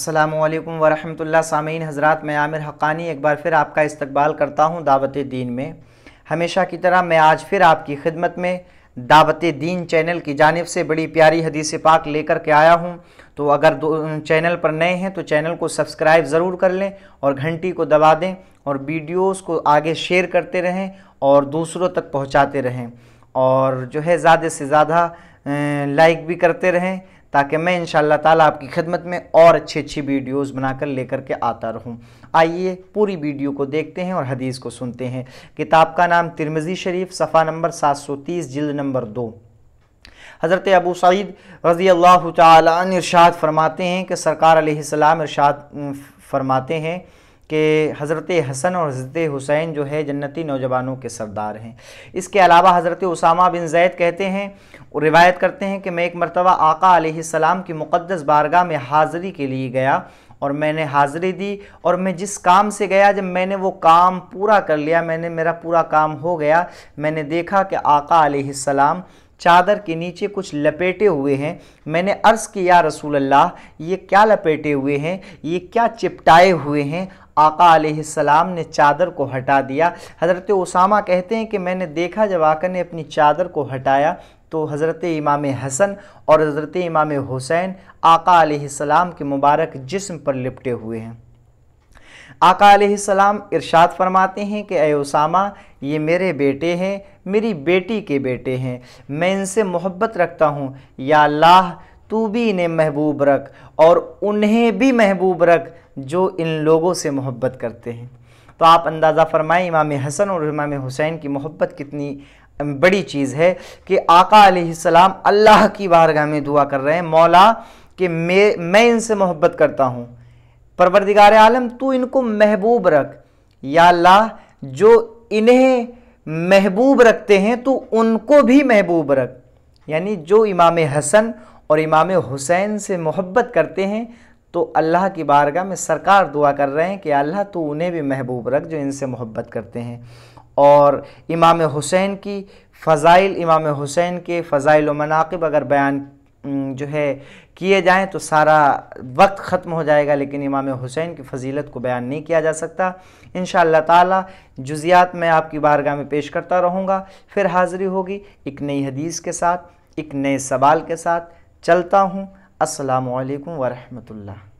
السلام علیکم ورحمۃ اللہ سامعین حضرات میں عامر حقانی ایک بار پھر آپ کا استقبال کرتا ہوں دعوت دین میں ہمیشہ کی طرح میں آج پھر آپ کی خدمت میں دعوت دین چینل کی جانب سے بڑی پیاری حدیث پاک لے کر کے آیا ہوں تو اگر چینل پر نئے ہیں تو چینل کو سبسکرائب ضرور کر لیں اور گھنٹی کو دبا دیں اور ویڈیوز کو آگے شیئر کرتے رہیں اور دوسروں تک پہنچاتے رہیں اور جو ہے زیادہ سے زیادہ لائک بھی کرتے رہیں تاکہ میں انشاءاللہ تعالیٰ آپ کی خدمت میں اور اچھی اچھی ویڈیوز بنا کر لے کر کے آتا رہوں آئیے پوری ویڈیو کو دیکھتے ہیں اور حدیث کو سنتے ہیں کتاب کا نام ترمزی شریف صفحہ نمبر سات سو تیس جلد نمبر دو حضرت ابو سعید رضی اللہ تعالیٰ عنہ ارشاد فرماتے ہیں کہ سرکار علیہ السلام ارشاد فرماتے ہیں کہ حضرت حسن اور حضرت حسین جو ہے جنتی نوجوانوں کے سردار ہیں اس کے علاوہ حضرت اسامہ بن زید کہتے ہیں اور روایت کرتے ہیں کہ میں ایک مرتبہ آقا علیہ السلام کی مقدس بارگاہ میں حاضری کے لیے گیا اور میں نے حاضری دی اور میں جس کام سے گیا جب میں نے وہ کام پورا کر لیا میں نے میرا پورا کام ہو گیا میں نے دیکھا کہ آقا علیہ السلام چادر کے نیچے کچھ لپیٹے ہوئے ہیں میں نے عرض کیا رسول اللہ یہ کیا لپیٹے ہوئے ہیں یہ کیا چپٹائے ہوئے ہیں آقا علیہ السلام نے چادر کو ہٹا دیا حضرت اسامہ کہتے ہیں کہ میں نے دیکھا جب آقا نے اپنی چادر کو ہٹایا تو حضرت امام حسن اور حضرت امام حسین آقا علیہ السلام کے مبارک جسم پر لپٹے ہوئے ہیں آقا علیہ السلام ارشاد فرماتے ہیں کہ اے اسامہ یہ میرے بیٹے ہیں میری بیٹی کے بیٹے ہیں میں ان سے محبت رکھتا ہوں یا اللہ تو بھی انہیں محبوب رکھ اور انہیں بھی محبوب رکھ جو ان لوگوں سے محبت کرتے ہیں تو آپ اندازہ فرمائیں امام حسن اور امام حسین کی محبت کتنی بڑی چیز ہے کہ آقا علیہ السلام اللہ کی بارگاہ میں دعا کر رہے ہیں مولا کہ میں ان سے محبت کرتا ہوں پروردگار عالم تو ان کو محبوب رکھ یا اللہ جو انہیں محبوب رکھتے ہیں تو ان کو بھی محبوب رکھ یعنی جو امام حسن اور امام حسین سے محبت کرتے ہیں تو اللہ کی بارگاہ میں سرکار دعا کر رہے ہیں کہ اللہ تو انہیں بھی محبوب رکھ جو ان سے محبت کرتے ہیں اور امام حسین کی فضائل امام حسین کے فضائل و مناقب اگر بیان جو ہے کیے جائیں تو سارا وقت ختم ہو جائے گا لیکن امام حسین کی فضیلت کو بیان نہیں کیا جا سکتا انشاءاللہ تعالی جزیات میں آپ کی بارگاہ میں پیش کرتا رہوں گا پھر حاضری ہوگی ایک نئی حدیث کے ساتھ ایک نئے سوال کے ساتھ چلتا ہوں السلام علیکم ورحمۃ اللہ